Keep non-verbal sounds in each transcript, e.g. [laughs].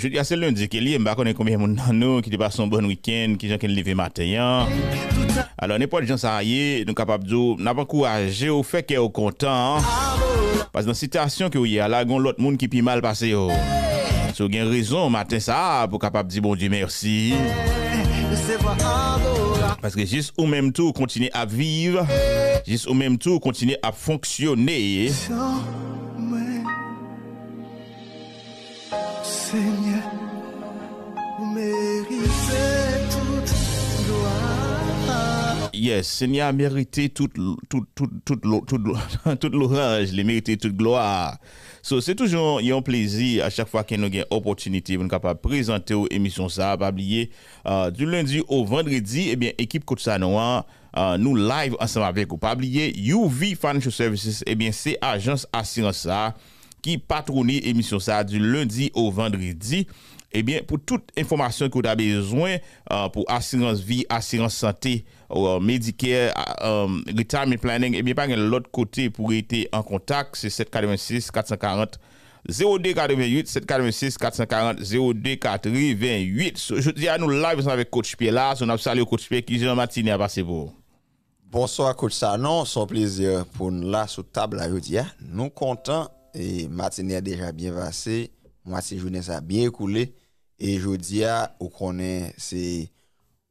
je dis à ah, ce lundi qu'il y a, je ne combien de monde nous qui passent un bon week-end, qui ont levé matin. Hein? Alors, n'importe gens ça y est, nous capables de n'a pas au fait qu'ils sont contents. Hein? Parce que dans la situation que y il y a l'autre monde qui est mal passé. Oh. Si vous avez raison, matin ça, pour capable de dire bon Dieu merci. Parce que juste au même tout, continuer à vivre, juste au même tout continuer à fonctionner. Seigneur, vous méritez toute gloire. Yes, Seigneur a mérité toute, toute, toute, toute, [laughs] toute l'orage, il a mérité toute gloire. So, c'est toujours un plaisir à chaque fois qu'on a une opportunité pour nous capable présenter aux émissions ça. Pas oublier, euh, du lundi au vendredi, l'équipe eh bien, équipe Côte saint noël euh, nous live ensemble avec vous. Pas oublier, UV Financial Services, eh bien, c'est agence assurance ça qui patronne émission ça du lundi au vendredi. et eh bien, pour toute information que vous avez besoin euh, pour assurance vie, assurance santé, ou euh, Medicare, euh, retirement planning, et eh bien, par l'autre côté, pour être en contact, c'est 786 440 0288 746 440 0288. Je dis à nous live avec Coach Pierre là. On a salué Coach Pierre qui est matinée à passer Bonsoir Coach Sanon, son plaisir pour nous là sur table hein. Nous et matinée a déjà bien passé, c'est journée ça a bien coulé et jeudi a au c'est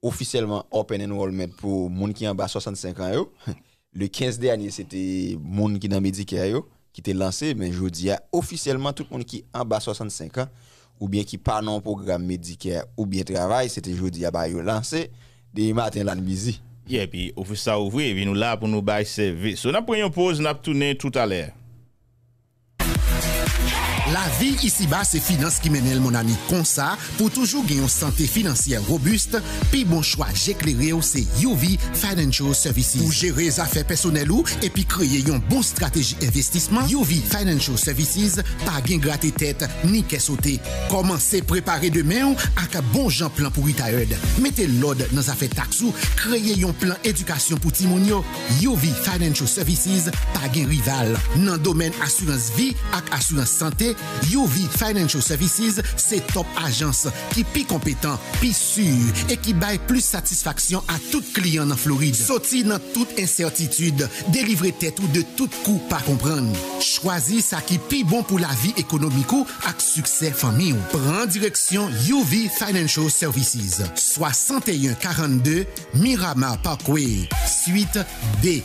officiellement open enrollment pour monde qui en bas 65 ans [laughs] Le 15 dernier c'était monde qui dans Medicare qui était lancé mais jeudi a officiellement tout le monde qui en bas 65 ans ou bien qui pas non programme Medicare ou bien travail, c'était jeudi à Bayo lancé des matin la midi. Et puis, on fait ça ouvrir, et nous là pour nous bailler servir, On a pris une pause, on a tourné tout à l'heure. La vie ici-bas, c'est finance qui mène mon ami comme ça. Pour toujours gagner une santé financière robuste, puis bon choix, j'éclairé, aussi UV Financial Services. Pour gérer les affaires personnelles ou, et puis créer une bonne stratégie investissement, UV Financial Services, pas gain gratter tête, ni qu'est sauter. Commencez préparer demain avec un bon Jean plan pour retired. Mettez l'ordre dans affaires taxes ou, créez un plan éducation pour Timonio. UV Financial Services, pas gain rival. Dans le domaine assurance vie avec assurance santé, UV Financial Services, c'est top agence qui est plus compétente, plus sûre et qui baille plus satisfaction à tout client en Floride. Sorti dans toute incertitude, délivrer tête ou de tout coup pas comprendre. Choisis ça qui plus bon pour la vie économique ou avec succès famille. Prends direction UV Financial Services, 6142 Miramar Parkway, suite D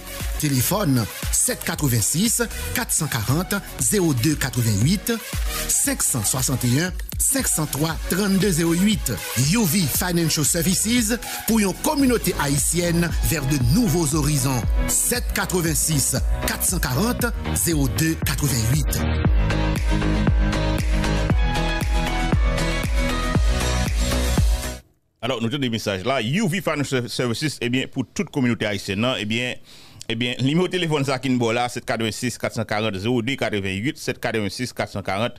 téléphone 786 440 0288 561 503 3208. UV Financial Services pour une communauté haïtienne vers de nouveaux horizons. 786 440 0288. Alors, nous avons des messages là. UV Financial Services, eh bien, pour toute communauté haïtienne, et eh bien, eh bien, numéro de téléphone là, 786 440 02 88, 786 440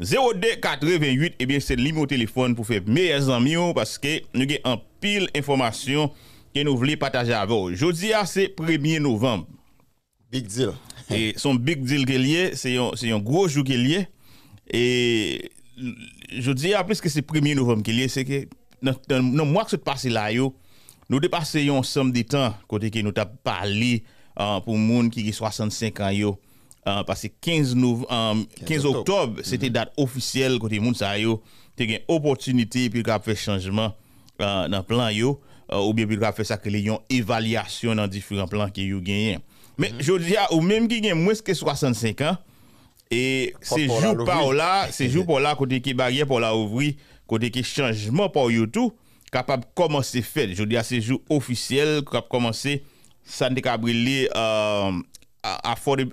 02 88, eh bien, c'est le numéro de téléphone pour faire meilleurs amis parce que nous avons un pile d'informations que nous voulons partager avec vous. Jeudi, c'est 1er novembre. Big deal. Et son big deal qui est c'est un, gros jour qui est lié. Et jeudi, plus que c'est 1er novembre qui est lié, c'est que dans le mois qui se passe là, yo, nous dépassons somme des temps, côté que nous avons parlé euh, pour les gens qui ont 65 ans. Yo, euh, parce que 15, 15, euh, octobre, mm-hmm. c'était la date officielle côté les gens ont une opportunité pour faire changement dans le plan. Yo, ou bien pour faire ça, que les évaluation dans différents plans qui ont gagné. Mais mm-hmm. je dis ou même qui ont moins que 65 ans, et c'est jour par là, c'est jour pour là, côté qui barrière pour la ouvrir, côté qui changement pour YouTube capable de commencer faire. Je dis à ces jours officiels, capable de commencer Sandy Cabrilli euh, Affordable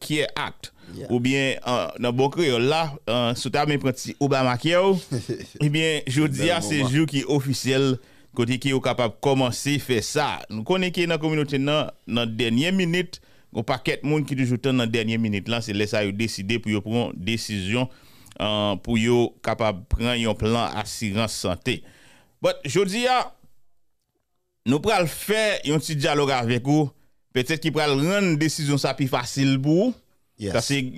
Care Act. Yeah. Ou bien, euh, dans bon créole là, euh, sous ta main prenti Obama [laughs] eh bien, je dis à ces jours qui officiel, côté qui capable de commencer faire ça. Nous connaissons dans la communauté, dans la dernière minute, un paquet de monde qui toujours dans la dernière minute là, c'est laisser décider pour prendre une décision euh, pour capable prendre un plan assurance santé. Mais je dis, nous pral faire un petit dialogue avec vous. Peut-être qu'il pral rendre décision ça plus facile pour vous. Mm, Parce que c'est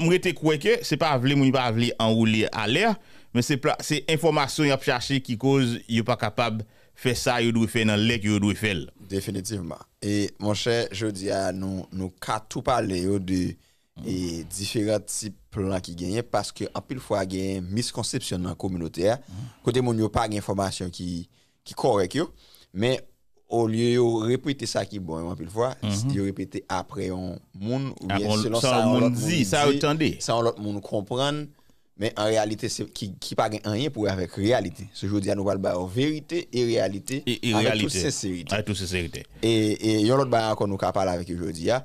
m'rete croire que c'est pas vle vous pas vle enrouler à l'air mais c'est c'est information y a cherchée qui cause y pas capable faire ça il doit faire dans l'air il doit faire définitivement et mon cher je dis nous nous pouvons tout parler de Mm. et différents types de plans qui gagnent parce que en pile fois il y a une misconception dans la communauté hein. mm. côté mon yo pas d'information qui qui correct mais au lieu de répéter ça qui bon en pile fois mm-hmm. de répéter après on monde ou ah, bien selon ça on dit ça entendez ça l'autre monde comprendre mais en réalité c'est qui qui pas rien pour avec réalité ce jour nous parlons de vérité et réalité et, et avec réalité. toute sincérité avec toute sincérité et et l'autre bah qu'on nous parler avec aujourd'hui hein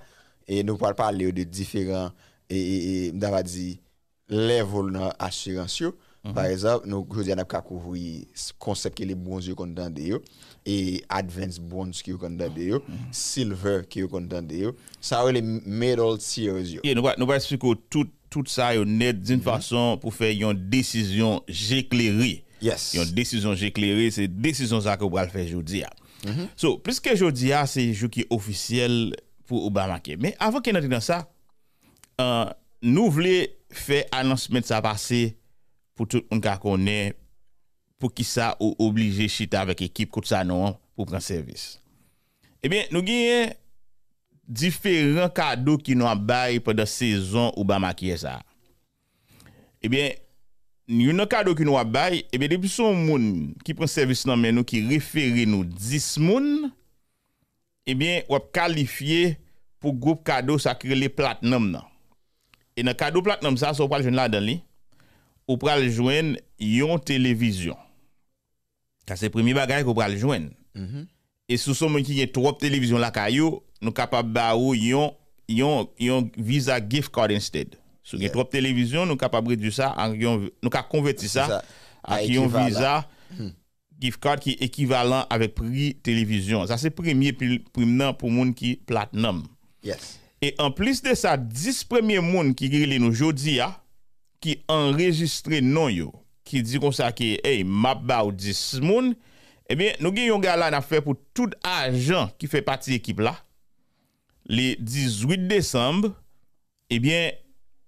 et nous parlons parler de différents et, et, et dit level mhm. par exemple nous avons on a couvrir concept que les bons yeux qu'on yo et advanced bonds qui qu'on dans mhm. silver qui qu'on dans ça les middle tiers et nous va nous allons expliquer tout tout ça net d'une mhm. façon pour faire une décision éclairée. une décision éclairée, c'est décision ça que va faire aujourd'hui mm so puisque aujourd'hui ah, c'est jour qui officiel pour Obamacare. Mais avant qu'on entre dans ça, euh, nous voulons faire annonce de ça passer pour tout le monde qui connaît pour qui ça ou obligé chiter avec équipe comme ça non pour prendre service. Eh bien, nous avons différents cadeaux qui nous bail pendant la saison Obama qui est ça. Eh bien, nous avons cadeau qui nous bail, et eh bien depuis son monde qui prend service dans nous qui référé nous 10 monde eh bien, on qualifié pour groupe cadeau ça sacré les platinum nan. Et dans cadeau platinum ça, on so le joindre là-dedans On ou le joindre yon télévision. Ça c'est premier bagage qu'on peut joindre. jouer. Mm-hmm. Et sous ce qui a trois télévisions là caillou, nous capable ba ou yon yon yon Visa gift card instead. Sous trop trois télévisions, nous capable réduire ça en nous convertir ça à un Visa hmm. gift card ki ekivalant avek pri televizyon. Sa se premye pou moun ki Platinum. E en plis de sa, 10 premye moun ki girele nou jodi ya ki enregistre non yo ki di kon sa ki map ba ou 10 moun, eh nou gen yon gala na fe pou tout ajan ki fe pati ekip la le 18 desembre e eh bien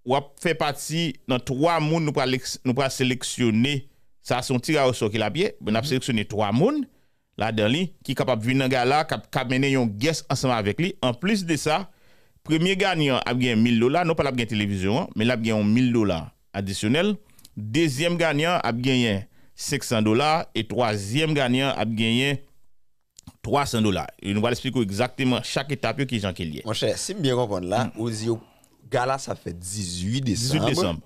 wap fe pati nan 3 moun nou pra seleksyonne ça son tir à ressort qui l'a bien on a mhm. sélectionné trois personnes là-dedans qui de venir dans gala ont mener un guest ensemble avec lui en plus de ça le premier gagnant a gagné 1000 dollars non pas la télévision hein, mais il la 1 1000 dollars additionnel deuxième gagnant a gagné 500 dollars et troisième gagnant a gagné 300 dollars. Et nous va expliquer exactement chaque étape qui est qu'il Mon cher, si je bien comprendre là, au mm. gala ça fait 18 décembre. 18 décembre.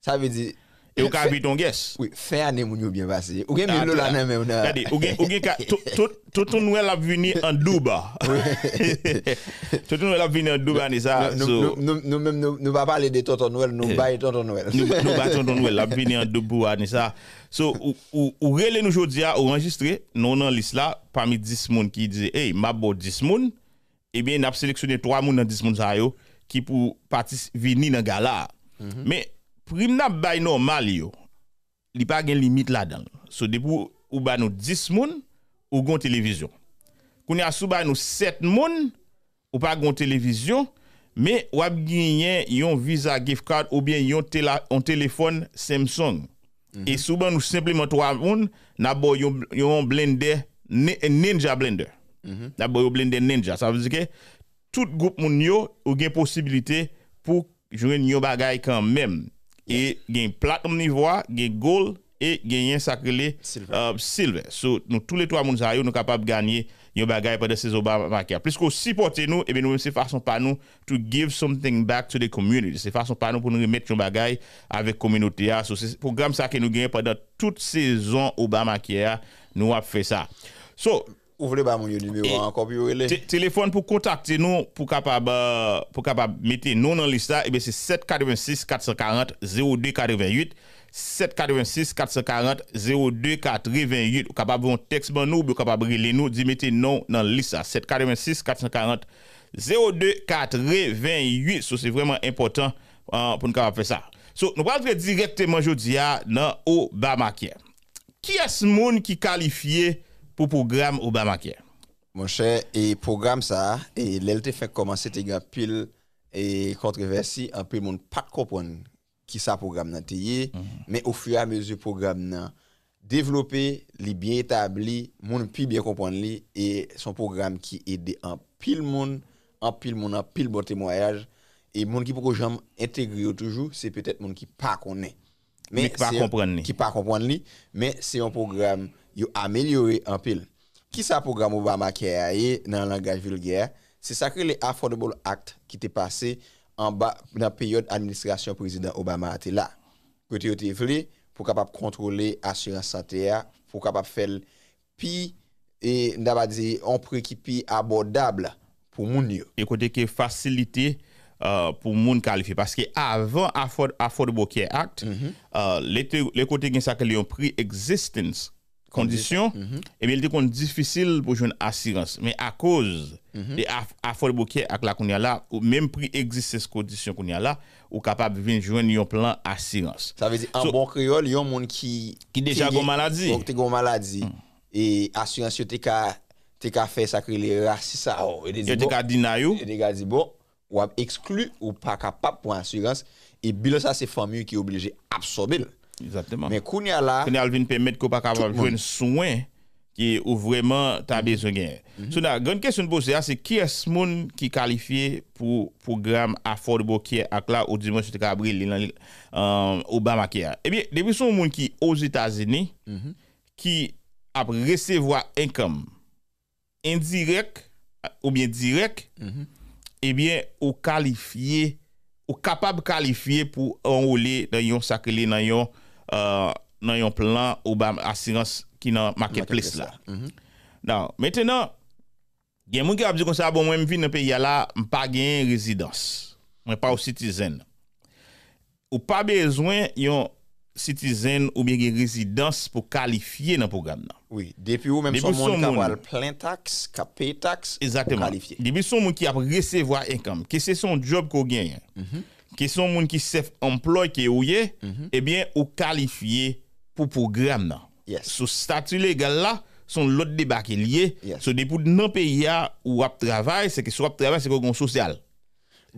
Ça veut dire et au vu ton guess. Oui, Fais année bien passé. Ou gen melo même ou gen tout tout tout Noël a venu en douba [laughs] Tout Noël a venu en Duba ni ça. Nous nous même nous pas parler de Tonton Noël, nous bail eh. Tonton Noël. Nous nous bail Tonton Noël a venu en Duba ni ça. So ou ou nous jodi a enregistrer non dans liste parmi 10 moun qui disait hey, m'a bo 10 moun eh bien n'a sélectionné 3 moun dans 10 moun ça yo qui pour participer venir dans gala. Mhm. Mais prime n'a bay normal yo li pa gen limite là-dedans so depou ou ba nou 10 moun ou gon télévision Si vous sou ba nou 7 moun ou pa gon télévision mais ou ap genyen yon visa gift card ou bien yon, téléphone Samsung mhm. et sou ba nou simplement 3 moun na bo yon, blender ninja blender mhm. yon blender ninja ça veut dire que tout groupe moun yo ou gen possibilité pour jouer yon bagay quand même et gagne plate omnivore, gagner goal et gagner sacré euh, silver. silver. So, nous tous les trois nous sommes capables de gagner yon bagay pendant ces Obamacare. Plus qu'on supporte nous, et eh bien nous c'est façon par nous to give something back to the community. C'est façon par nous pour nous remettre nos bagay avec communauté. C'est ah. c'est programme ça que nous gagnons pendant toute saison Obamacare. Nous avons fait ça. So, vous voulez mon numéro encore puis Téléphone pour contacter nous pour capable euh, pour capable mettre nous dans liste c'est 786 440 0288 786 440 02 88 nous capable un texte nous vous capable nous dit mettez nom dans liste 786 440 0248 c'est vraiment important euh, pour nous faire ça. So nous parlons directement aujourd'hui euh, dans Obamacare. Qui est ce monde qui qualifie pour le programme Obamacare. Mon cher, et programme ça, et l'ELT fait commencer à pile et controversie, un peu le monde pas comprendre qui ça programme là mhm. mais au fur et à mesure programme est développé, li bien établi, monde plus bien comprendre li et son programme qui aide en pile monde, en pile monde, en pile bon témoignage et monde qui pourquoi jamais intégrer toujours, c'est peut-être monde qui pas connaît. Mais, mais qui pas comprendre li. pas mais c'est un programme yo amélioré en pile. Qui ça programme Obama qui a dans le langage vulgaire, c'est ça que les Affordable Act qui était passé en bas dans la période administration président Obama était là. Côté pour capable contrôler assurance santé pour capable faire puis et prix qui abordable pour moun yo. Et côté que facilité euh, pour moun qualifié parce que avant affordable act mhm. euh, les côtés qui ça que prix existence conditions, mhm. et eh bien, il était difficile pour jouer une assurance. Mais à cause des affaires bouquet avec la qu'on là, au même prix existe ces conditions qu'on a là, ou capable de joindre un plan assurance. Ça veut dire, en bon créole, il y a un monde qui. Qui déjà a maladie. Oh, qui a maladie. Mm. Et assurance, il t'es qu'à faire sacré ça oh le racisme et des dit bon ou exclu ou pas capable pour assurance et bien ça c'est famille qui est obligé absorber Exactement. Mais Kounia là. Kounia vient permettre qu'on pas capable de soin qui est vraiment tu as besoin. Mm-hmm. la grande question poser, c'est qui est ce monde qui qualifié pour programme affordable Fort Boquier à ou dimanche de Gabriel dans Obama Eh bien, depuis son monde qui aux États-Unis qui mm-hmm. a recevoir income indirect ou bien direct, mm-hmm. eh bien, ou qualifié, ou capable qualifier pour enrôler dans un sacré dans un euh, dans un plan Obama assurance qui dans marketplace là. Mhm. Non, maintenant il y a des gens qui ont dit bon moi je vis dans pays là, je pas gain résidence. Moi pas citoyen. Ou pas besoin yon citoyen ou bien une résidence pour qualifier dans le programme. Oui, depuis ou même son monde qui a plein taxe, qui a payé taxe, Exactement. Pour qualifier. Depuis son monde qui a recevoir income, que c'est son job qu'on gagne. Mm ki son moun ki sef employ ki ou ye, mhm. ebyen eh ou kalifiye pou program nan. Sou statu legal la, son lot deba ki liye, sou depou nan pe ya ou ap travay, seke sou ap travay seke ou kon sosyal.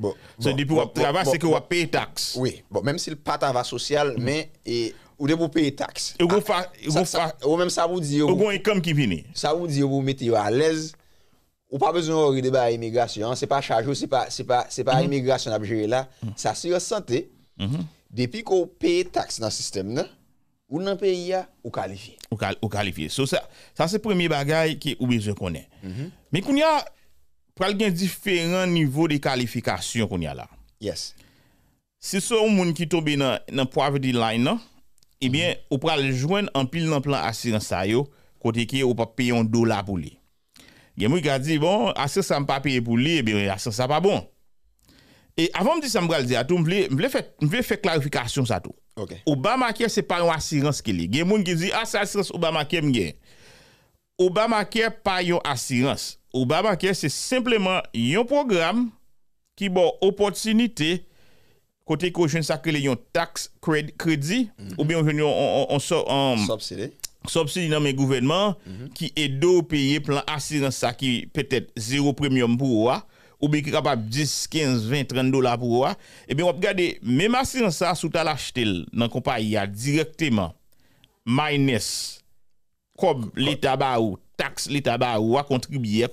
Bon, sou bon, depou bon, ap travay seke ou ap pay tax. Oui, bon, menm si l pat ava sosyal, men, mhm. ou depou pay tax. Ou kon e ah, kom ki vini. Sa ou di yo ou met yo a lez, Ou pa bezon oride ba imigrasyon, se pa chajou, se pa mhm. imigrasyon ap jere la, mhm. sa si yon sante, mhm. depi ko pay tax nan sistem nan, ou nan pay ya, ou kalifiye. Ou kalifiye, so sa se premi bagay ki ou bezon konen. Men kon ya pral gen diferent nivou de kalifikasyon kon ya la. Yes. Se so ou moun ki tobe nan poverty line nan, ebyen ou pral jwen an pil nan plan asiransay yo, kote ki ou pa pay yon do la pou li. gen mwen ka di, bon, ase sa m pa paye pou li, ebe, ase sa pa bon. E avan m di sa m faire di atou, m vle fe, fe klarifikasyon sa tou. Okay. Obamacare, se pa yon asirans ki li. Gen moun ki di, ase ah, asirans Obamacare m gen. Obamacare pa yon asirans. Obamacare c'est simplement yon programme ki bo opotinite kote ko jen sakre le yon tax kredi, mm ou bien on, on, on, on, Subsidi nan men gouvenman mm -hmm. ki do peye plan qui sa peut-être zéro premium pour wwa ou bien qui capable 10, 15, 20, 30 dollars pour vous, Et bien, on regarde, même assurance ça, sous ta l'acheter dans la compagnie, directement, minus, comme l'État baou, taxe l'État baou, contribuer,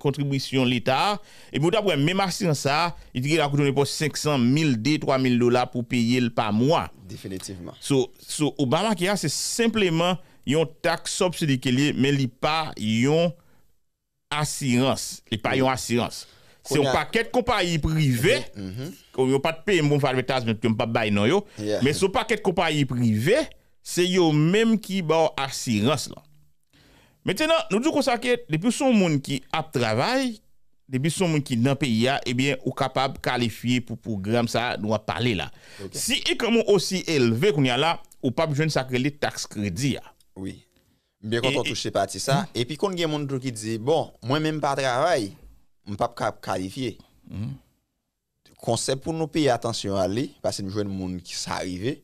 contribution l'État, et vous après, même assurance ça, il dit qu'il a 500, 1000, 2, 3000 dollars pour payer le par mois. Définitivement. So, Obama qui a, c'est simplement, une taxe subsidy mais il mais a pas Il assurance, a pas d'assurance. assurance. C'est un paquet de compagnies privées, qu'on a pas de paiement bon faire taxe mais pas bail mais ce paquet de compagnies privées, c'est eux même qui ont assurance là. Maintenant, nous disons que depuis son monde qui a travail, depuis son monde qui est dans le pays, eh bien, ou capable de qualifier pour le programme, ça, nous a parlé là. Si et comment aussi élevé qu'on y a là, ou pas besoin de sacrer les crédit crédits. Oui. Bien qu'on touche pas partie ça. Hmm. Et puis, quand il y a des gens qui disent, bon, moi-même pas travail, je ne peux pas qualifier. Hmm. concept pour nous payer attention à lui, parce que nous jouons des monde qui s'arrive.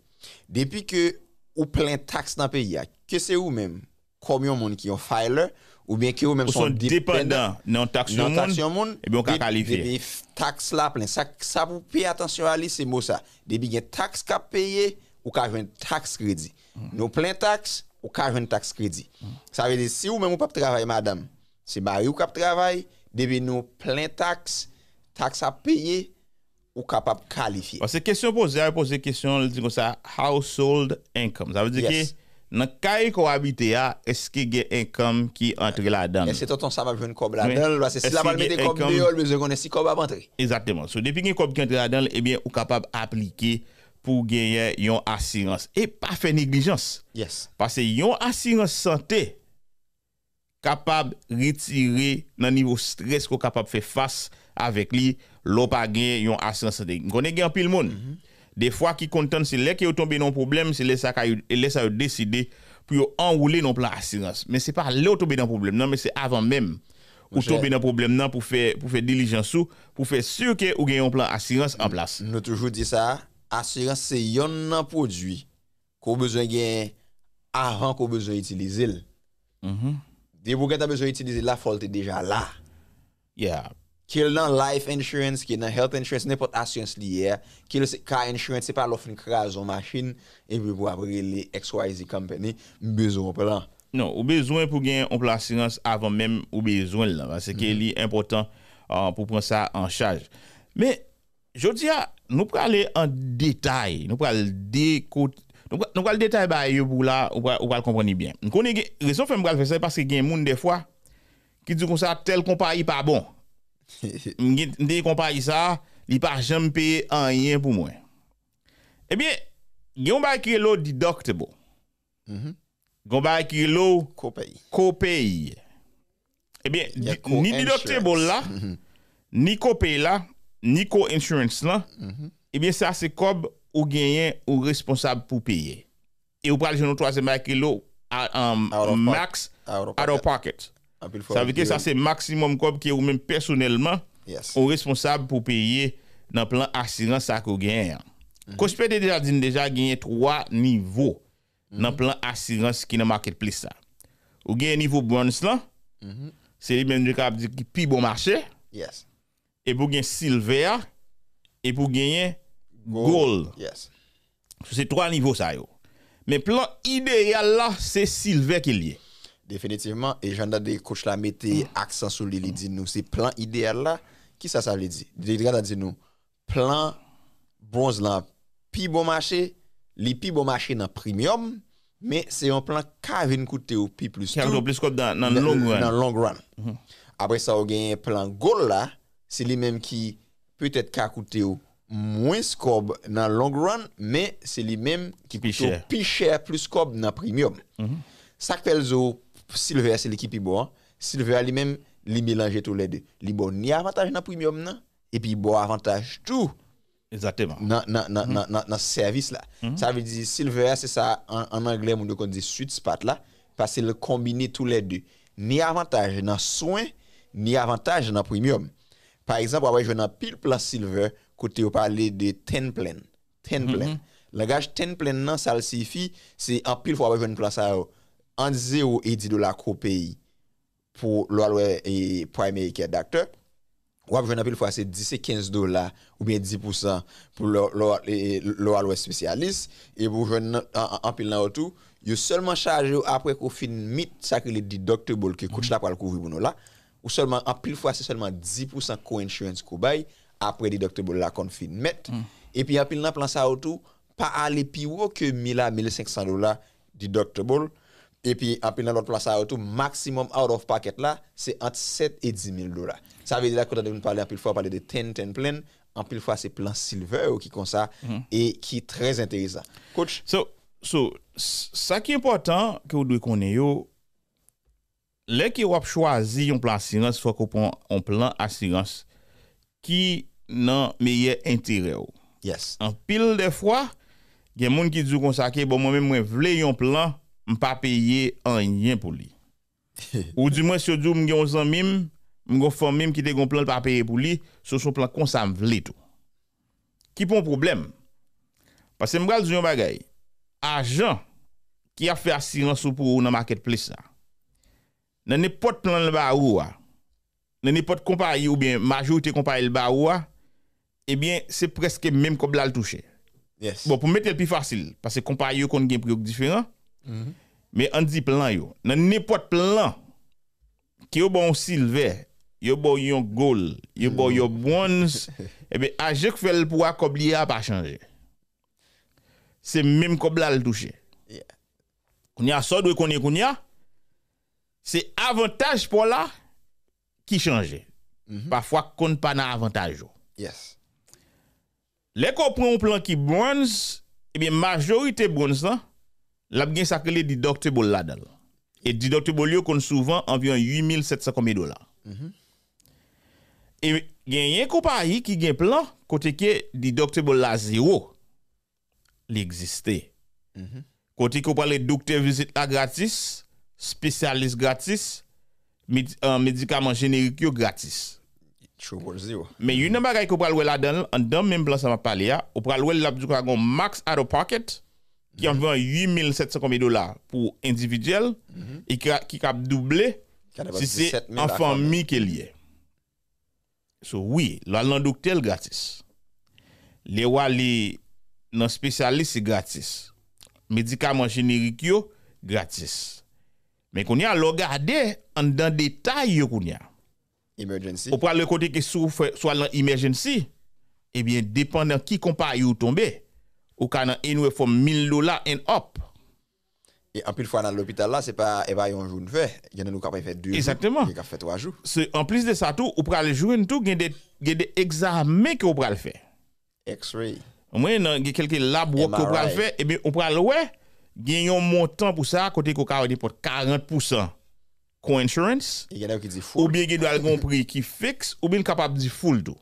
Depuis que ou plein taxes dans le pays, que c'est vous-même, comme des gens qui ont filer, ou bien que vous-même sont dépendants non taxe non taxe monde, et bien on qualifier. Taxes là plein, ça, ça vous attention à lui, c'est mot ça. Depuis qu'il y a taxes qui payé, ou qu'il y a taxe crédit. Hmm. Nous plein taxes, Ou kar ven tax kredi. Sa ve de si ou men mou pap travay madam, si bari ou kap travay, debi nou plen tax, tax ap peye, ou kap ap kalifiye. Se kesyon pose, a pose kesyon, li di kon sa, household income. Sa ve de ki, nan kari ko habite ya, eske gen income ki entre la dam. Ese toton sa va ven kob la dam, se sila malme de kob deol, bezè kon esi kob ap entre. Ese toton sa va ven kob la dam, se sila malme de kob deol, Depi gen kob ki entre la dam, ebyen ou kap ap aplike pou genye yon asirans. E pa fe neglijans. Yes. Pase yon asirans sante kapab ritire nan nivou stres ko kapab fe fas avek li lopa genye yon asirans sante. Gone gen pil moun. Mhm. De fwa ki kontan si leke yo tombe nan problem si le sa yo deside pou yo anwule nan plan asirans. Men se pa le yo tombe nan problem nan men se avan men yo tombe nan problem nan pou fe dilijans sou pou fe surke yo genyon plan asirans an plas. Nou toujou di sa a. assurance c'est un produit qu'on besoin gain avant qu'on besoin utiliser. Mhm. Dès que tu besoin d'utiliser la faute est déjà là. Yeah. est dans life insurance, qu'il dans health insurance, n'importe assurance liée, qu'il car insurance c'est pas l'offre crase en machine et puis pour avez les XYZ company, besoin plan. Non, a besoin pour gagner en assurance avant même ou besoin là parce que mm-hmm. important euh, pour prendre ça en charge. Mais je dis à Nou pralè an detay. Nou pral dékote. Nou pral detay ba yo pou la ou pral kompreni byen. Nou konen gen, resyon fèm pral fè se, paske gen moun defwa, ki di kon sa tel kompayi pa bon. [laughs] M eh gen dey kompayi sa, li pa jempe an yen pou mwen. Ebyen, gen mba ki lo didokte bo. Gen mba ki lo kopey. Ebyen, ni didokte bo la, ni kopey la, Nico Insurance là, eh bien ça c'est comme ou gagnant ou responsable pour payer. Et vous parlez de troisième marque l'eau Max out of pocket. Ah, ça veut dire ça c'est maximum comme qui est ou même personnellement ou responsable pour payer dans plan assurance à gagne. Mhm. Cospé mm -hmm. déjà dit déjà gagné trois niveaux dans le dans mhm. plan assurance qui dans marketplace ça. Ou gagne niveau bronze là. Mhm. C'est lui même qui a dit qui plus bon marché. e pou gen Silvea, e pou gen Gol. Se se 3 nivou sa yo. Me plan ideyal la, se Silvea ke liye. Definitiveman, e jan da de kouch la mette aksan sou li li di nou. Se plan ideyal la, ki sa sa li di? Di gata di nou, plan bronz lan pi bomache, li pi bomache nan premium, me se yon plan kavin koute ou pi plus tout, nan long run. Abre sa ou gen plan Gol la, c'est les même qui peut-être qu'à coûter moins scorb dans le long run, mais c'est les même qui coûte plus cher plus scob dans le premium. Mm -hmm. Ça fait zo Silver c'est l'équipe boit. Hein. Silver lui-même il mélange tous les deux. Il bon ni avantage dans le premium non, et puis bon avantage tout. Exactement. Dans le service là. Ça veut dire Silver c'est ça en, anglais on dit sweet spot là parce qu'il combine tous les deux. Ni avantage dans soin, ni avantage dans premium. Par exemple, ah on je jouer pile plan silver, côté on parler de 10 plan. Ten Mm -hmm. Langage ten plan, ça le c'est en pile fois ah je va plan ça, en 0 et 10 dollars au pays pour l'alloué et pour américain d'acteur. Ou un ah, une pile fois, c'est 10 et 15 dollars ou bien 10% pour l'alloué spécialiste. Et pour jouer en pile dans tout, il seulement chargé après qu'on finit, ça que dit docteur Ball qui coach là pour le couvrir pour nous là ou seulement, en pile fois, c'est seulement 10% co-insurance qu'on paye après deductible la la confinement. Mm. Et puis, en pile dans plan ça autour, pas aller plus haut que 1000 à 1500 dollars deductible. Et puis, en pile dans l'autre plan ça autour, maximum out of pocket, là, c'est entre 7 et 10 000 dollars. Ça veut dire que quand on parle en pile fois, de 10, 10 plein. En pile fois, c'est plan silver qui comme ça mm. et qui est très intéressant. Coach? So, so, ça qui est important que vous devez connaître, Lè ki wap chwazi yon plan asirans, fòk ou pon yon plan asirans ki nan meye entere ou. Yes. An pil defwa, gen moun ki djou konsake, bon mwen mwen vle yon plan, mpa peye an yon pou li. [laughs] Ou di mwen se djou mgen ozan mim, mwen fòm mim ki de yon plan lpa peye pou li, sou yon plan konsame vle tou. Ki pon problem? Pase mwen al djou yon bagay, ajan ki a fè asirans ou pou ou nan market place a. Dans n'importe plan le hein. dans n'importe compagnie ou bien majorité compagnie le baou, hein, eh bien, c'est presque même comme là le toucher. Bon, pour mettre le plus facile, parce que compagnie qu'on gagne prix différent, mm-hmm. mais on dit plan Dans n'importe plan qui est bon silver, yo bon yon qui yo bon mm-hmm. yon bronze, eh bien, à chaque fois le pouvoir l'IA pas changé. C'est même comme là le toucher. on y a ça, qu'on y a, c'est avantage pour là qui change, mhm. Parfois, qu'on pas n'a avantage. Yes. Les qu'on prend un plan qui bronze, eh bien, majorité bronze là, hein, l'a bien sacré les docteur Bol là Et deductible docteur Bolio ont souvent environ 8700 000 dollars. Mhm. Et il y a un compagnie qui a un plan côté qui du docteur Bol là zéro. L'existait. Mm -hmm. Côté parle de docteur visite là gratis, spesyalist gratis, euh, medikaman jenerikyo gratis. True or zero. Men yon nan bagay ki ou pralwe la dan, an dan menm plan sa ma pale ya, ou pralwe la pou jok agon max out of pocket, ki anvan 8700 komi dola pou individyel, mhm. e ki kap duble, si se anfan mi ke liye. So, oui, lwa nan doktel gratis. Lwa li nan spesyalist si gratis. Medikaman jenerikyo gratis. Mais qu'on y a regardé en dans détail qu'on y a. Emergency. Ou point le côté qui souffre soit l'emergency, eh bien dépendant qui compagnie ou tombé, on cas une from 1000 dollars and up. Et en plus fois dans l'hôpital là, c'est pas un eh ben, jour fait, il y en a qui fait deux. Exactement. Qui fait trois jours. C'est en plus de ça tout, ou pral jour tout, il y a des des examens que ou pral faire. X-ray. On il y a quelques que qu'on pral faire et eh bien on pral ouais genyon montan pou sa, kote kou ka wede pot 40% coinsurance, e ou bie ge do algon pri ki fix, ou bie l kapap di ful do.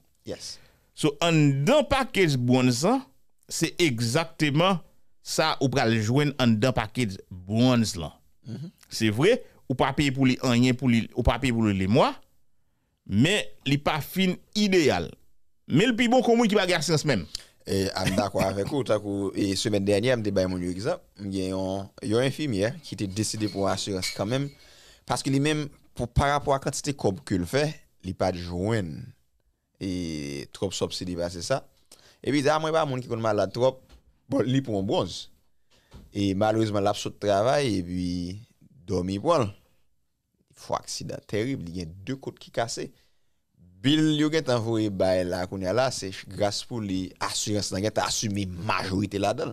So, an dan paket bronz lan, se ekzakteman sa ou pral jwen an dan paket bronz lan. Mhm. Se vre, ou pa pi pou li anyen pou li, ou pa pi pou li li mwa, me li pa fin ideal. Me l pi bon koumou ki ba gerse ans menm. Et je suis d'accord avec vous. La e, semaine dernière, je me mon exemple. Il y a un infirmière qui était décidé pour assurance quand même. Parce que lui-même, par rapport à la quantité de qu'il fait, il n'y pas de joindre. Et trop subsidier, c'est ça. Et puis, il y a pas monde qui est malade trop. Bon, il pour un bronze. Et malheureusement, il l'absence de travail, et puis, dormi pour Il faut accident terrible. Il y a deux côtes qui cassent. Bill yo get envoyé bail là qu'on c'est grâce pour les assurances a get assumé majorité là-dedans.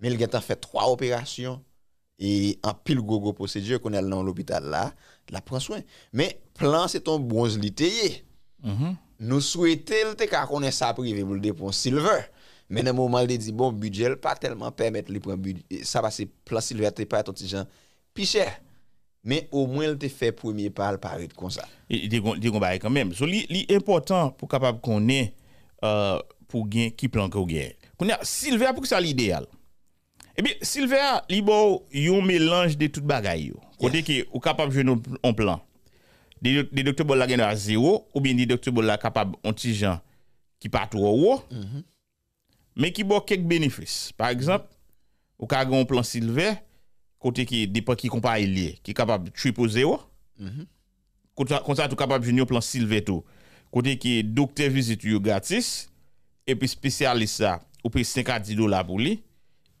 Mais il a fait trois opérations et en pile gogo procédure qu'on a dans l'hôpital là, la prend soin. Mais plan c'est ton bronze litéé. -hmm. Nous souhaitons le te connaît ça privé pour le dépôt silver. Mais dans moment il dit bon budget pas tellement permettre les prendre ça va que plan silver t'es pas ton petit gens plus cher mais au moins elle te fait premier pas paraît comme ça il il dit quand même so li, important pour capable qu'on ait euh, pour gain qui plan qu'on gain a pour ça l'idéal eh bien Silver, il un mélange de toute bagaille On dit que ou capable jouer un plan des docteurs docteur Bolla à zéro ou bien des docteur Bolla capable un petit gens qui pas trop haut mhm. mais qui bon quelques bénéfices par exemple on a un plan Silver côté qui dépend qui compare lié qui capable triple zéro comme ça tu capable venir plan Silveto côté qui docteur visite gratis et puis spécialiste ça ou paye 5 à 10 dollars pour lui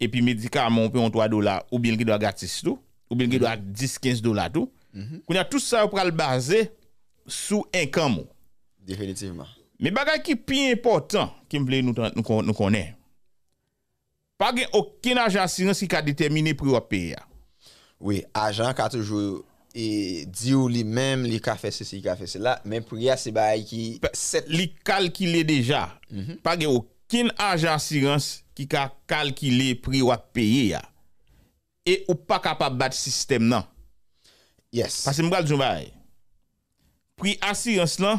et puis médicament on en 3 dollars ou bien qui doit gratis tout ou bien qui doit 10 15 dollars tout on a tout ça pour le baser sous un camo définitivement mais bagage qui plus important qui me nous nous connaît pas aucun agent assurance qui a déterminé pour payer Oui, ajan ka toujou e di ou li menm li ka fese si, ka fese la, menm priya se bay ki... Li kalkile deja, page ou kin ajan sirans ki ka kalkile priwa peye ya, e ou pa kapa bat sistem nan. Yes. Pase mga ljoum bay, priya sirans lan,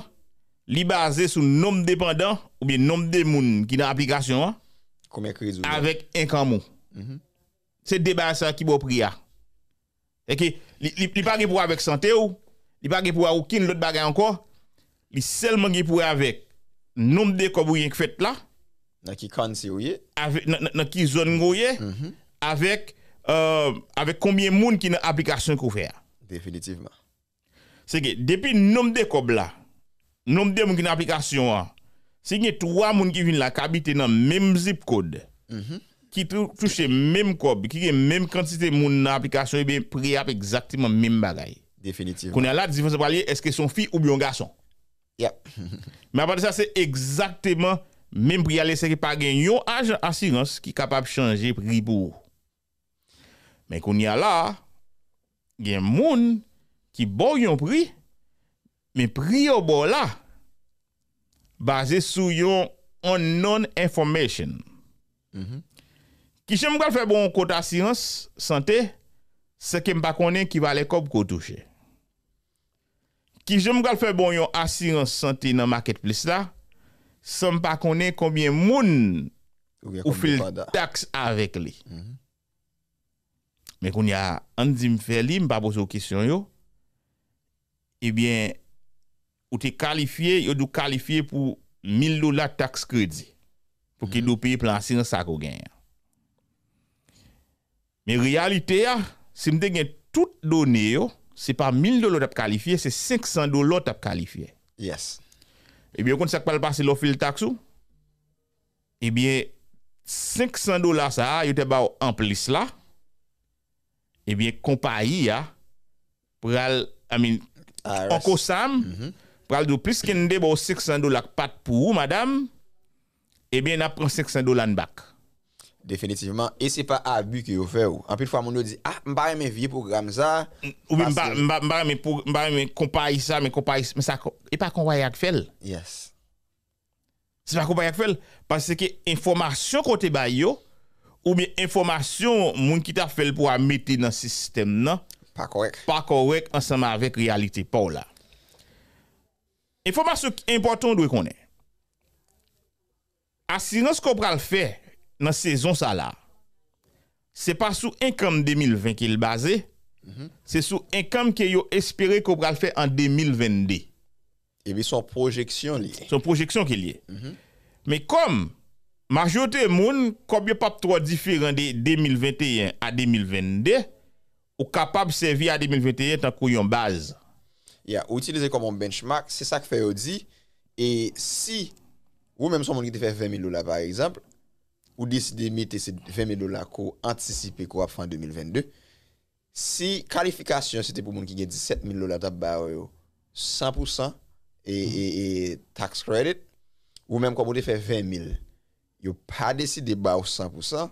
li baze sou nom depen dan, ou biye nom de moun ki nan aplikasyon an, koumen kriz ou la. Avèk enk an moun. Mhm. Se debay sa ki bo priya. Et que, il pas pour avec santé ou, il pas pour aucune autre bagaille encore, il seulement pour avec nombre de corps qui fait là. Dans qui kansi ou Avec, dans qui zone mm-hmm. Avec, euh, avec combien de monde qui dans application qu'on Définitivement. C'est que, depuis nombre de corps là, nombre de monde qui dans application, si que trois personnes qui viennent là, qui habitent dans le même zip code, mm-hmm. ki touche menm kob, ki gen menm kantite moun na aplikasyon, e ben pri ap ekzaktiman menm bagay. Definitiv. Kon yal la, di fonsi pralye, eske son fi ou biyon gason. Yap. [laughs] Men apat de sa, se ekzaktiman menm pri alese ki pa gen yon ajan asirans ki kapap chanje pri pou. Men kon yal la, gen moun ki bon yon pri, men pri yon bon la, baze sou yon on non information. Hmm hmm. Ki jem galfe bon yon kot asirans sante, se ke m pa konen ki va le kop ko touche. Ki jem galfe bon yon asirans sante nan market place la, se m pa konen konbyen moun ou fil taks avek li. Mhm. Men kon ya anzi m fe li, m pa bozo kisyon yo, ebyen ou te kalifiye, yo do kalifiye pou 1000 dola taks kredi pou ki mhm. do pi plan asirans sa ko genye. Men realite ya, ah, se m de gen tout do ne yo, se pa 1000 do lot ap kalifiye, se 500 do lot ap kalifiye. Yes. Ebyen, eh kon se ak pal pasi lo fil tak sou, ebyen, eh 500 do la sa, ah, yo te baw an plis la, ebyen, eh kompa yi ah, ya, pral, amin, okosam, mm-hmm. pral do plis ki n de baw bon, 600 do la pat pou ou madame, ebyen, na pran 600 do lan bak. Definitivman, e se pa abu ki yo fe ou. Anpil fwa moun yo di, ah, mba reme vie program za, ou mba reme kompa yi sa, mba kompa yi sa, mba kompa yi ak fel. Yes. Se pa kompa yi ak fel, pase ke informasyon kote ba yo, ou mba informasyon moun ki ta fel pou a mette nan sistem nan, pa kowek, anseman avèk realite pa ou la. Informasyon ki important dwe konè. Asi nan sko pral fe, nan sezon sa la, se pa sou enkame 2020 ki li baze, se sou enkame ki yo espere ko pral fe en 2022. Ebe, son projeksyon li. Son projeksyon ki li. Mhm. Me kom, majote moun, kob yo pap 3 diferende 2021 a 2022, ou kapab sevi a 2021 tan kou yon baze. Ou itilize komon benchmark, se sa ki fe yo di, e si, ou menm son moun ki te fe 20 000 lola, par exemple, ou décider de mettre ces 20 000 dollars pour anticiper quoi fin 2022, si qualification c'était pour monde qui gagne 17 000 dollars 100% mm-hmm. et, et, tax credit, ou même quand on fait 20 000, tu n'as pas décidé de 100%,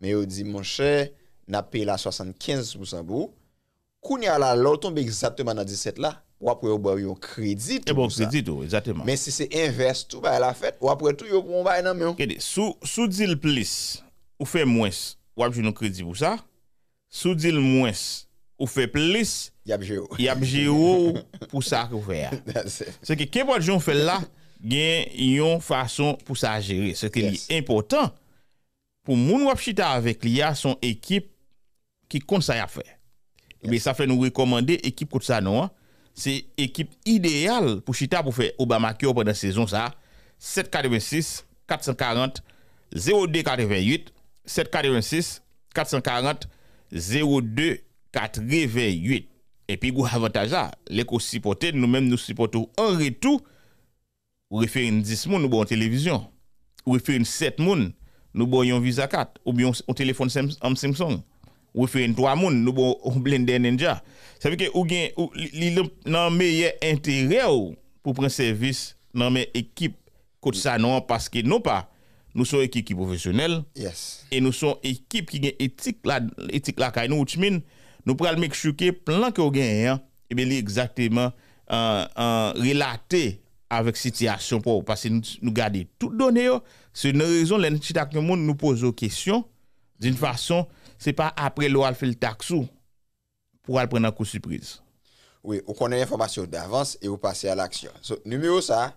mais as dit, mon cher, n'a payé la 75% pour vous. Quand tu a exactement dans 17 là, wapre yo bav yon kredi pou sa. E bon kredi tou, ezateman. Men si se invest tou bav la fet, wapre tou yo pou mbaye nan myon. Kede, sou dil plis, ou fe mwes, wap joun yon kredi pou sa, sou dil mwes, ou fe plis, yapje ou, yapje ou, pou sa kou fè ya. Dase. [laughs] Se ke kebwa joun fè la, gen yon fason pou sa jere. Se ke li important, pou moun wap chita avek, yon ekip ki kont sa yap fè. Be sa fè nou rekomande, ekip kout sa nou an, c'est l'équipe idéale pour Chita pour faire Obama pendant pendant saison ça 786 440 0.2.88, 786 440 02 et puis avantage l'éco supporter nous mêmes nous supportons en retour ou fait une 10 moun nous télévision ou une 7 moun nous bon visa 4 ou bien un téléphone Samsung ou referen trois moun, nou bon [laughs] blender ninja. Sa vi que ou gen, ou, li, nan meilleur intérêt pour prendre service nan nan équipe ekip ça non parce que nou pas nous sommes équipe qui professionnelle yes. et nous sommes équipe qui gagne éthique la éthique la kay nous chemine nous pral make sure que plan que gagne et bien exactement en euh, euh relaté avec situation pour parce que nous, nous garder toutes données c'est une raison les nous pose aux questions d'une façon c'est pas après l'eau fait le taxou pour aller prendre un coup surprise. Oui, vous connaissez l'information d'avance et vous passez à l'action. numéro ça,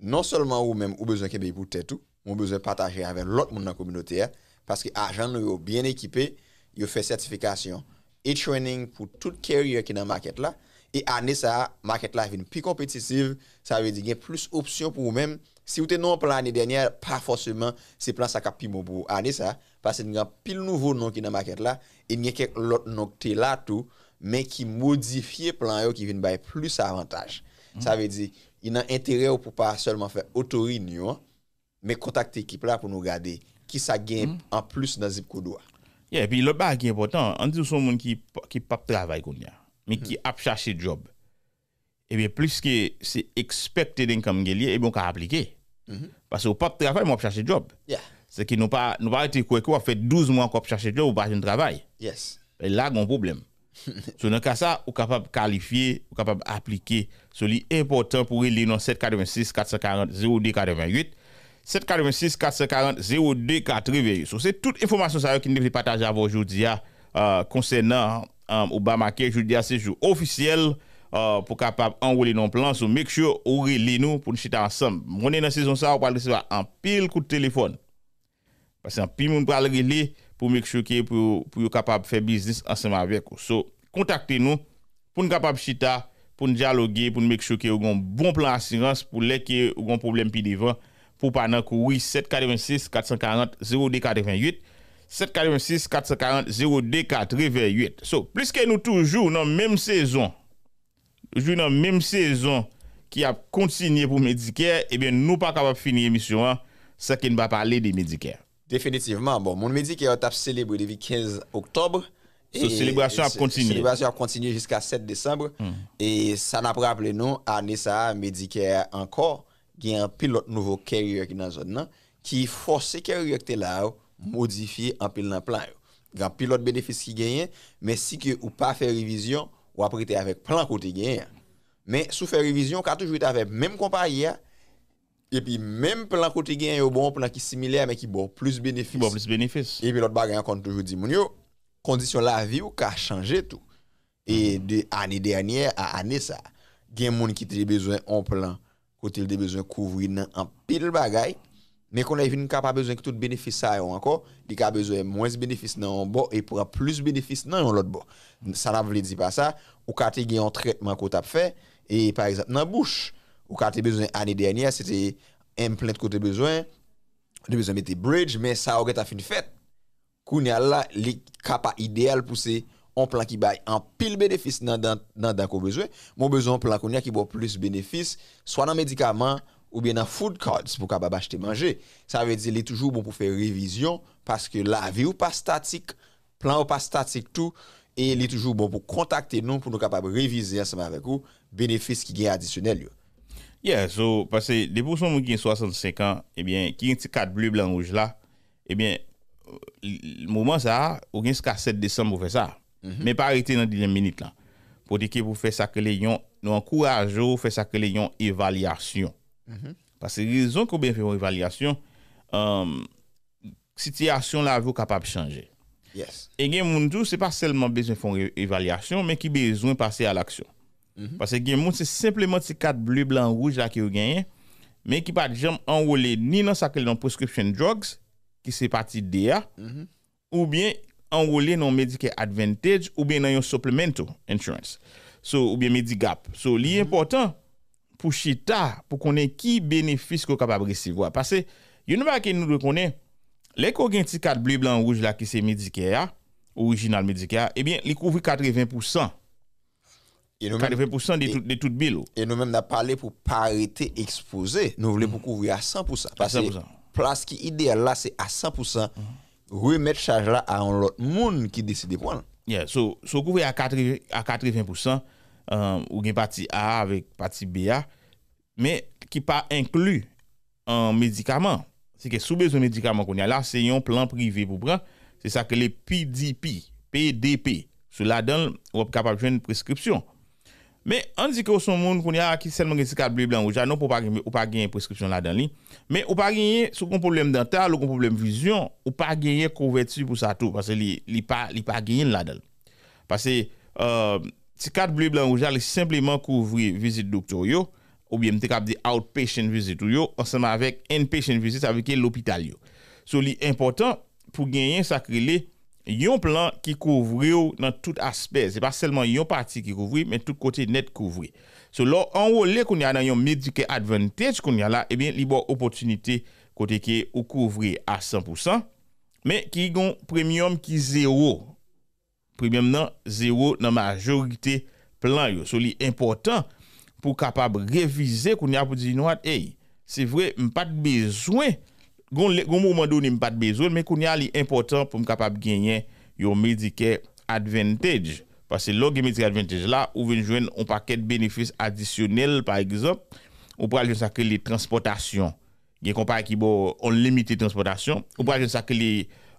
non seulement vous-même, vous besoin qu'il pour tout, vous besoin partager avec l'autre monde dans la communauté hein, parce que l'argent nous bien équipé, il fait certification et training pour toute carrière qui est dans le market là et année ça, market là vient plus compétitive, ça veut dire qu'il y a plus d'options pour vous-même si vous êtes non plan l'année dernière, pas forcément c'est plan ça qui pour année ah, ça parce qu'il y a pile nouveau nom qui dans la là et il y a quelques autres qui là mais qui modifie plan qui viennent bailler plus avantage. Ça mm. veut dire qu'il y a intérêt pour pas seulement faire auto mais contacter l'équipe là pour nous garder qui ça gagne mm. en plus dans zip code. et puis le bas qui est important, on dit des gens qui qui pas travail mais qui mm. a cherché job et eh bien, plus que c'est expected d'un comme et et eh bien, on appliquer. Mm-hmm. Parce que au pas de travail, on chercher job. Ce C'est qui nous pas nous pas été quoi qu'on fait 12 mois qu'on chercher job ou pas de travail. Yes. Et là, on un problème. Sur [laughs] le cas ça, on capable qualifier, on capable appliquer. Ce qui est important pour les non 786 440 0288 786 440 0288. So, c'est toute information ça qui nous partager avec aujourd'hui euh, concernant euh, Obama qui aujourd'hui c'est jour officiel. Euh, pou kapab anweli nan plan, sou mek chyo ou re li nou pou n chita ansam. Mwenen nan sezon sa, ou palre se va an pil kou telefon. Pas an pil moun palre li pou mek chyo ke pou yo kapab fe biznis ansam avek. So, kontakte nou pou n kapab chita, pou n diyaloge, pou n mek chyo ke yon bon plan asirans pou lekye yon problem pi divan pou panan kou 746-440-0288 746-440-0288 746-440-0288 So, plis ke nou toujou nan menm sezon jouer dans même saison qui a continué pour Medicare, et eh bien, nous pas capable de finir l'émission, ce hein. qui ne va pas parler des Medicare. Définitivement. Bon, mon Medicare a célébré depuis 15 octobre. So, célébration a continué. Célébration a continué jusqu'à 7 décembre. Hmm. Et ça n'a pas rappelé nous, à ça, Medicare encore, il y a un pilote nouveau carrier qui dans la zone, qui force carrier qui là, modifier en pilote plein plan. Il y a un pilote bénéfice qui gagne, mais si que ou pas faire révision, ou après tu avec plan côté gain. Mais sous faire révision, tu toujours avec même compagnie et puis même plan côté gain un bon plan qui est similaire mais qui bon plus bénéfice. Bon plus bénéfice. Et puis e l'autre bagage on toujours dit mon yo condition la vie ou ka changer tout. Et mm-hmm. de année dernière à année ça, gain monde qui a besoin en plan côté il a besoin couvrir en pile bagaille mais qu'on a vu pas besoin que tout bénéfice ça encore il a besoin moins bénéfice dans un bord et pour plus plus bénéfice dans l'autre bord ça n'a veut dire pas ça ou quand tu un traitement que tu fait et par exemple dans la bouche ou quand tu besoin l'année dernière c'était un plein de côté besoin tu besoin mettre bridge mais ça a été fin fait qu'on a là les capa idéal pour c'est un plan qui baille en pile bénéfice dans dans dans besoin mon besoin plan qu'on a qui boit plus bénéfice soit dans médicaments ou bien dans food courts pour capable acheter manger. Ça veut dire il est toujours bon pour faire révision parce que la vie ou pas statique, plan ou pas statique tout et il est toujours bon pour contacter nous pour nous capable réviser ensemble avec vous bénéfices qui gagnent additionnel. Yeah, so, parce que les personnes qui ont 65 ans, eh bien, qui ont ces quatre carte bleu, blanc, rouge là, eh bien, le moment ça, ou bien jusqu'à 7 décembre pour faire ça. Mhm. Mais pas arrêter dans 10 minutes là. Pour dire que vous faites ça que les gens, nous encourageons, faire ça que les gens évaluation. Mm-hmm. Parce que raison qu'on bien fait une évaluation, euh, situation là vous capable changer. Yes. Et gen moun tou, c'est pas seulement besoin faire évaluation, mais qui besoin passer à l'action. Mm-hmm. Parce que gen moun c'est simplement ces quatre bleu blanc rouge là qui ont gagné, mais qui pas jamais enrôlé ni dans sa dans prescription drugs qui c'est partie de mm ou bien enroulé dans Medicare Advantage ou bien dans un supplemental insurance. ou bien Medigap. So, l'lien mm important pour chita, pour connaître qui bénéfice qu'on capable recevoir. Parce que, une fois qui nous reconnaît, les petit 4 bleu, blanc, rouge là qui c'est Medicare, original Medicare, eh bien, ils couvrent 80%. 80% de, tout, de toute Et nous-mêmes, nous avons parlé pour parité exposé. Nous voulons pour mm. couvrir à 100%. Parce que place qui idéal là, c'est à 100%. Remettre charge là à un autre monde qui décide de prendre. Hein. Yeah, so, so couvrir à 80%. Um, ou gen pati A avek pati B A me ki pa inklu an medikaman se ke soube zo medikaman kon ya la se yon plan privi pou pran se sa ke le PDP PDP sou la dan wap kapap jen preskripsyon me an di ke ou son moun kon ya ki selman gen zika blé blan wajan ou pa gen preskripsyon la dan li me ou pa gen sou kon problem dental ou kon problem vizyon ou pa gen kon vetu pou sa tou parce li pa gen la dan parce euh, si kat ble blan ou jali simplement kouvri vizit doktor yo, ou bie mte kap di outpatient vizit yo, ansanman avek inpatient vizit avike l'opital yo. So li important pou genyen sakri li, yon plan ki kouvri yo nan tout asper, se pa selman yon parti ki kouvri, men tout kote net kouvri. So lo anwo le kon ya nan yon medical advantage kon ya la, e eh ben li bo opotunite kote ki ou kouvri a 100%, men ki yon premium ki zero, Prebem nan, zero nan majorite plan yo. So li important pou kapab revize koun ya pou di nou at, hey, se vwe, m pa te bezwen, goun mou mandou ni m pa te bezwen, men koun ya li important pou m kapab genyen yo Medicare Advantage. Pase lo gen Medicare Advantage la, ou ven jwen on paket benefis adisyonel, par egzop, ou pral gen sakke li transportasyon, gen kompare ki bo on limiti transportasyon, ou pral gen sakke li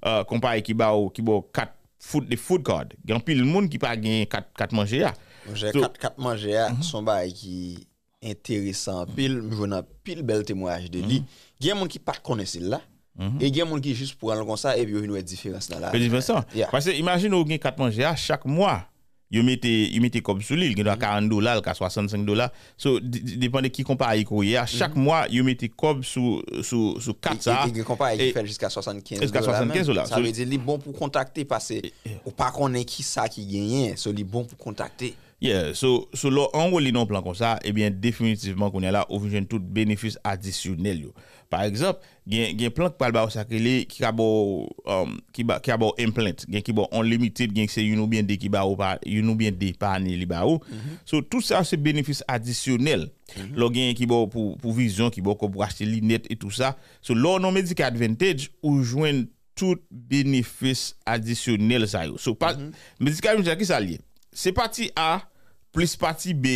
euh, kompare ki bo kat, food, de food Il y a un peu de monde qui pas gagné 4 manger ah. J'ai 4 manger sont son bail qui intéressant mhm. pile, je n'ai pile bel témoignage de lui. Mhm. Il y a des gens qui pas connaissent là. Mhm. Et il y a des gens qui juste pour aller comme ça et puis il y a une différence là. La différence. Parce que imagine vous gagnez 4 manger ah, chaque mois. Ils mettent comme sur l'île, ils ont 40 dollars, 65 dollars. So, dépend de qui compagnie à Chaque mm-hmm. mois, ils mettent cob sur sur sur 4 ça. Et compagnie qui fait jusqu'à 75 Jusqu'à dollars. Ça veut dire les bons pour contacter parce que ou pas qu'on qui ça qui gagne, c'est hein. les bons pour contacter. Yeah, so so là on relance non plan comme ça, et eh bien définitivement qu'on est là au vision tout bénéfice additionnel par exemple, il y um, a un plan qui parle de qui a qui a implant, qui a unlimited, qui c'est une ou bien des qui ba ou pas, une ou bien des par année li ba ou. Mhm. So tout ça c'est bénéfice additionnel. Mhm. Lo gain qui ba pour pour vision, qui ba pour acheter net et tout ça. So là non medical advantage ou joindre tout bénéfice additionnel ça yo. So pas mhm. medical advantage qui ça lié. C'est partie A plus partie B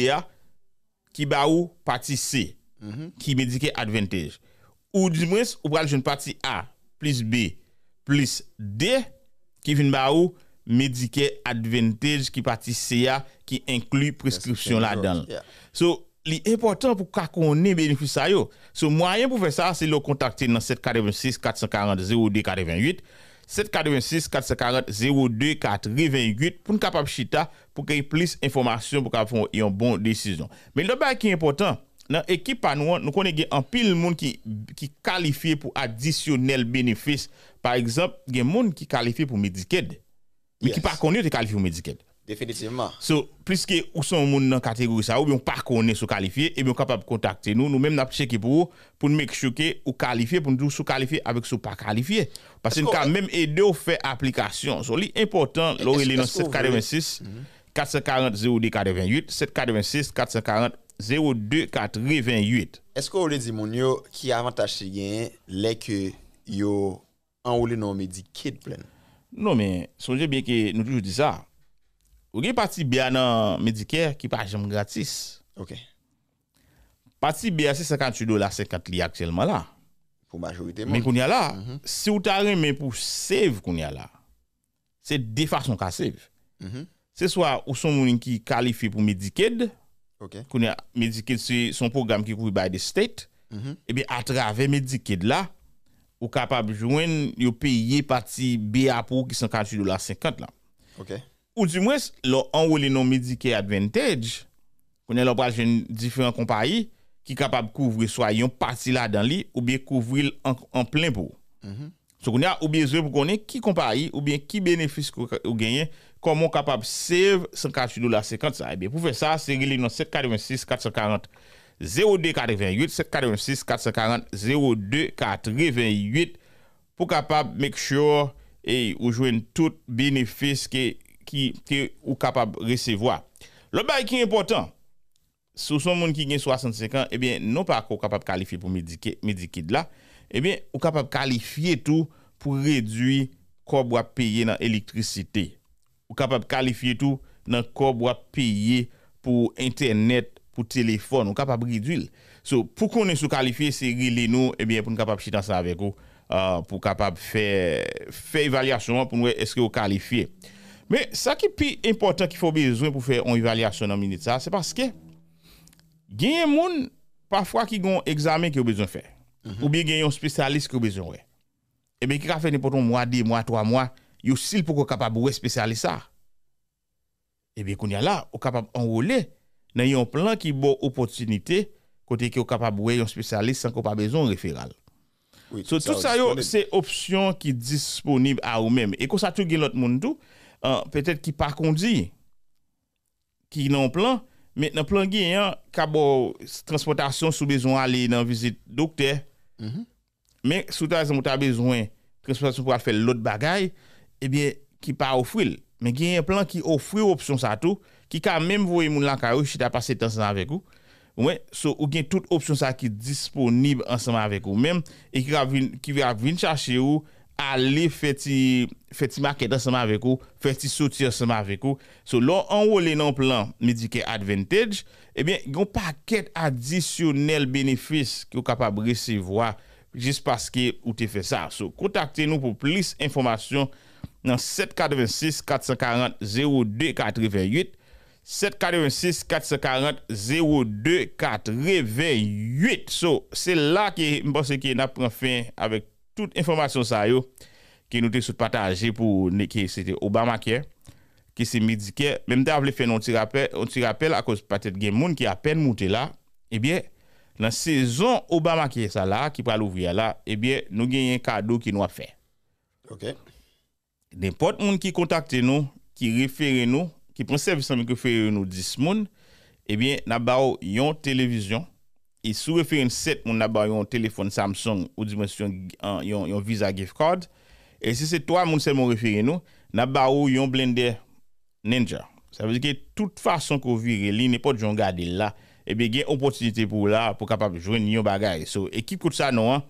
qui ba ou partie C qui médical advantage ou du moins, ou pral une partie A plus B plus D qui vient ba où Medicare Advantage qui partie CA qui inclut prescription là-dedans. Yeah. So, l'important pour qu'on ait bénéfice à yo. So, moyen pour faire ça, c'est le contacter dans 786 440 02 88 786 440 02 88 pour nous capable chita pour qu'il plus d'informations pour qu'on ait une bonne décision. Mais le ba qui est important, dans l'équipe, nous, nous connaissons un pile monde qui qui qualifié pour additionnel bénéfice. Par exemple, il y a monde qui qualifié pour Medicaid, mais qui pas connu de qualifié pour Medicaid. Définitivement. So, puisque ou sont monde dans catégorie ça ou bien pas connu sous qualifié et bien capable contacter nous, nous même n'a checké pour pour nous choquer ou qualifié pour nous sous qualifié avec sont pas qualifiés. parce que nous même aider au faire application. So, li important, l'orelé dans 786. Mm -hmm. 440 02 88, 786 440 02 88. Est-ce que vous voulez dire, mon yo, qui avantage si gagne, les que yo enroulé dans Medicaid plein? Non, mais songez bien que nous toujours dit ça. Vous avez parti bien dans Medicare qui pas jamais gratis. OK. Parti bien, c'est 58 dollars 50 li actuellement là. Pour majorité. Mais qu'on y a là, mhm. si vous avez mais pour save qu'on y a là, c'est des façons qu'à save. Mhm c'est soit ou son moun qui qualifie pour Medicaid. OK. Kounia, Medicaid c'est son programme qui couvre by the state. Mhm. Et eh bien à travers Medicaid là, ou capable joindre yo payer partie BA pour qui sont 48 dollars 50 là. Ou du moins leur enrôler non Medicaid Advantage. Kounia a pas de différents compagnies qui capable couvrir soit une partie là dans l'île ou bien couvrir en, plein pour. Donc vous So, ou bien besoin vous connaître qui compagnie ou bien qui bénéfice ou gagne komon kapap save 58 dolar 50 sa. Ebe pou fe sa, seri li nan 746-440-0248, 746-440-0248 pou kapap make sure e ou jwen tout benefis ki ou kapap resevoa. Le bay ki important, sou son moun ki gen 65 an, ebe non pa akou kapap kalifi pou medikid la, ebe eh ou kapap kalifi tou pou redwi kob wap peye nan elektrisitey. ou capable qualifier tout dans corps ou payer pour internet pour téléphone ou capable de réduire so pour qu'on est qualifié c'est les nous et eh bien pour capable chita ça avec vous euh, pour capable faire faire évaluation pour nous est-ce que vous qualifié mais ça qui est plus important qu'il faut besoin pour faire une évaluation dans minute ça c'est parce que il y des gens parfois qui ont examen qui ont besoin de faire mhm. ou bien a un spécialiste qui ont besoin faire. et eh bien qui a fait n'importe mois deux mois trois mois yo s'il pour capable de spécialiser ça. Eh bien, qu'on y a là, on capable enrôler dans un plan qui bon opportunité côté qui est capable de un spécialiste sans qu'on pas besoin référal. Oui, so, tout ça, c'est option qui est disponible à vous-même. Et quand ça, tout l'autre monde tout, euh, peut-être qui par conduit, qui n'ont plan, mais dans plan qui hein, est transportation sous besoin aller dans visite docteur. Mm Mais sous tu as besoin transportation pour faire l'autre bagaille, ebyen, ki pa ofril. Men gen yon plan ki ofril opsyon sa tou, ki ka menm vouye moun lanka yo, si ta pase tansan avèk ou. So, ou gen tout opsyon sa ki disponib ansan avèk ou menm, e ki vya vyn chache ou, ale feti market ansan avèk ou, feti soti ansan avèk ou. So, lò anwole nan plan Medicaid Advantage, ebyen, yon paket adisyonel benefis ki ou kapabre se vwa jist paske ou te fe sa. So, kontakte nou pou plis informasyon dans 786 440 02 88 786 440 02 c'est là que je pense qu'on a fin avec toute information ça yo qui nous avons partagé pour que c'était Obama qui c'est médiqué même d'avoir fait un petit rappel un petit rappel à cause peut-être des monde qui a peine là eh bien dans saison qui ça là qui va l'ouvrir là eh bien nous gagnons un cadeau qui nous a fait OK n'importe monde qui contacte nous, qui réfère nous, qui prend service en nous 10 monde, eh bien, n'a télévision et sous référence 7 nous avons téléphone Samsung ou dimension yon, Visa gift card et si c'est toi nous seulement référé nous, avons blender Ninja. Ça veut dire que toute façon qu'on vire, li n'importe jon garder là, eh bien, il y a une opportunité pour là pour capable jouer un bagage. So, équipe comme ça non, hein?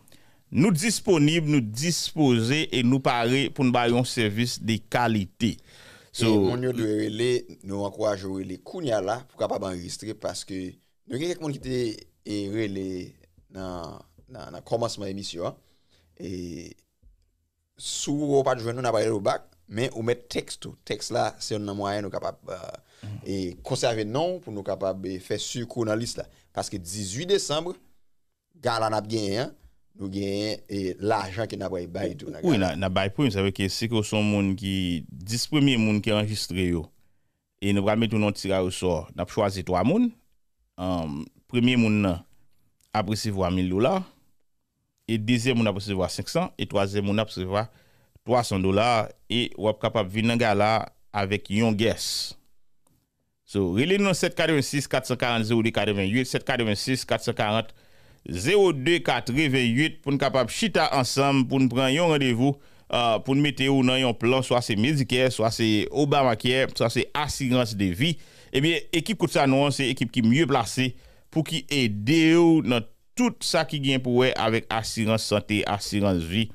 nous disponibles, nous disposer et nous parler pour nous bailler un service de qualité. et les, nous encourageons les Kounia là pour capable enregistrer parce que nous avons quelqu'un qui était relé dans le commencement de l'émission. Hein. Et si vous n'avez pas de nous, nous au bac, mais on met texte. Texte là, c'est un moyen nous capable euh, mm-hmm. le nom et conserver non pour nous capable faire sur la liste Parce que 18 décembre, gala n'a bien, hein, nous gagnons e l'argent qui n'a pas été tout. Oui, n'a pas été ça veut dire que si que sont monde 10 premiers monde qui enregistré yo et nous va mettre au choisi trois monde. Um, premier monde a recevoir 1000 dollars et deuxième monde a recevoir 500 et troisième monde a recevoir 300 dollars et on est capable venir gala avec un guest So, relais nous 746 440 48 746 440 02428 pour nous capable chita ensemble pour nous prendre un rendez-vous euh, pour nous mettre ou dans un plan soit c'est Medicare soit c'est Obamacare soit c'est assurance de vie eh bien équipe que ça c'est équipe qui mieux placée pour qui aider dans tout ça qui vient pour avec assurance santé assurance vie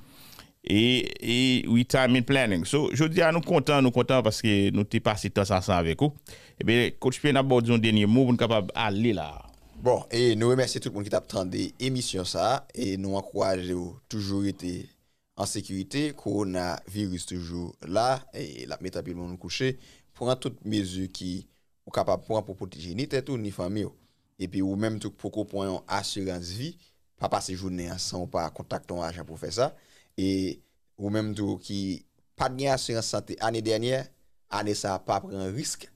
et, et planning. So, je dis à nous content, nous content parce que nous t'es passé temps ensemble avec vous. et eh bien, coach Pierre peux un dernier mot pour nous capable aller là. Bon, et nous remercions tout le monde qui t'a des émissions ça et nous encourageons toujours été en sécurité, coronavirus toujours là et la mettre le coucher, prend toutes mesures qui sont capables pour protéger ni tête ni famille et puis ou même tout pour une assurance vie, pas passer journée sans pas contacter un agent pour faire ça et ou même tout qui pas dassurance santé année dernière, année ça pas prendre risque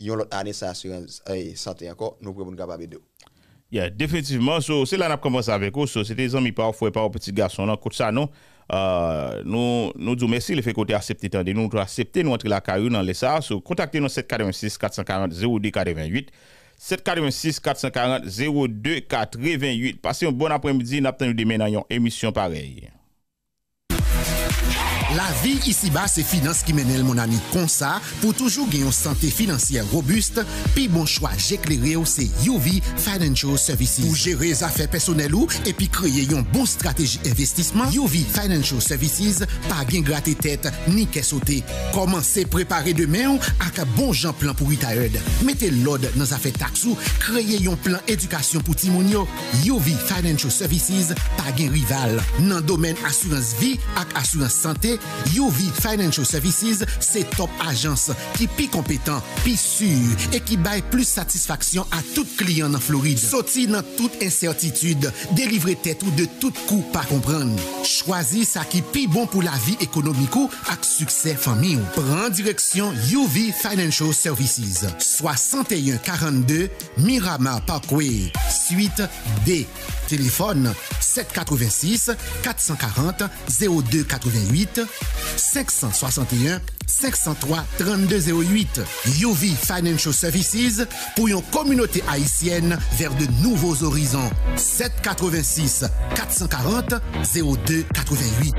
yon lot sa assurance eh, santé encore, nous pouvons capable de. Yeah, définitivement, so, c'est là qu'on a commencé avec vous. C'était des amis parfois, par petits garçons. Dans ça, non, euh, nous, nous disons merci, de fait côté accepter. accepté, tendez, nous avons accepté, nous entrer la carrière dans les ça. contactez-nous 786 440 0288 786 440 0288 Passez un bon après-midi, nous avons demain une émission pareille. La vie ici-bas, c'est finance qui mène mon ami comme ça. Pour toujours gagner une santé financière robuste, puis bon choix, j'éclairé, c'est UV Financial Services. Pour gérer les affaires personnelles ou, et puis créer une bonne stratégie investissement, UV Financial Services, pas gain gratter tête, ni qu'est sauter. Commencez préparer demain avec un bon Jean plan pour retired. Mettez l'ordre dans affaires taxes créez un plan éducation pour Timonio. UV Financial Services, pas gain rival. Dans le domaine assurance vie et assurance santé, UV Financial Services, c'est top qui est pi compétente, plus sûre et qui baille plus satisfaction à toute client en Floride. Sorti dans toute incertitude, délivrez tête ou de tout pas comprendre. comprendre ce qui est pi bon pour la vie économique ou succès succès famille. Prends direction UV Financial Services. 6142 Mirama Parkway. Suite D. Téléphone 786 440 0288 561 503 3208. UV Financial Services pour une communauté haïtienne vers de nouveaux horizons. 786 440 02 88.